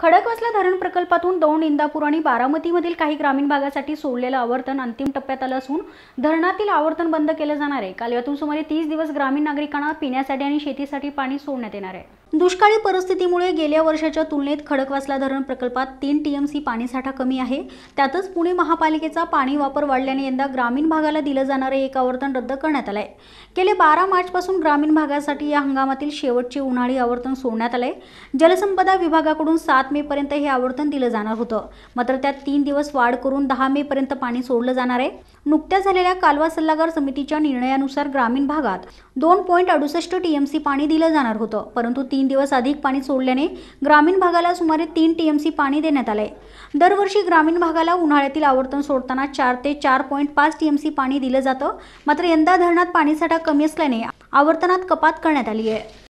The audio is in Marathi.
खडकवासला धरण प्रकल्पातून दौंड इंदापूर आणि बारामतीमधील काही ग्रामीण भागासाठी सोडलेलं आवर्तन अंतिम टप्प्यात आलं असून धरणातील आवर्तन बंद केलं जाणार आहे कालव्यातून सुमारे तीस दिवस ग्रामीण नागरिकांना पिण्यासाठी आणि शेतीसाठी पाणी सोडण्यात येणार आहे दुष्काळी परिस्थितीमुळे गेल्या वर्षाच्या तुलनेत खडकवासला धरण प्रकल्पात तीन टी एम सी पाणीसाठा कमी आहे त्यातच पुणे महापालिकेचा पाणी वापर वाढल्याने यंदा ग्रामीण भागाला दिलं जाणारं एक आवर्तन रद्द करण्यात आलं आहे गेले बारा मार्चपासून ग्रामीण भागासाठी या हंगामातील शेवटचे उन्हाळी आवर्तन सोडण्यात आलं आहे जलसंपदा विभागाकडून सात पर्यंत हे आवर्तन दिलं जाणार होतं मात्र त्यात तीन दिवस वाढ करून दहा पर्यंत पाणी सोडलं जाणार आहे नुकत्या झालेल्या कालवा सल्लागार समितीच्या निर्णयानुसार ग्रामीण भागात दोन पॉईंट अडुसष्ट टी पाणी दिलं जाणार होतं परंतु तीन दिवस अधिक पाणी सोडल्याने ग्रामीण भागाला सुमारे तीन टी एम सी पाणी देण्यात आलंय दरवर्षी ग्रामीण भागाला उन्हाळ्यातील आवर्तन सोडताना चार ते चार पॉईंट पाच टी एम सी पाणी दिलं जातं मात्र यंदा धरणात पाणीसाठा कमी असल्याने आवर्तनात कपात करण्यात आली आहे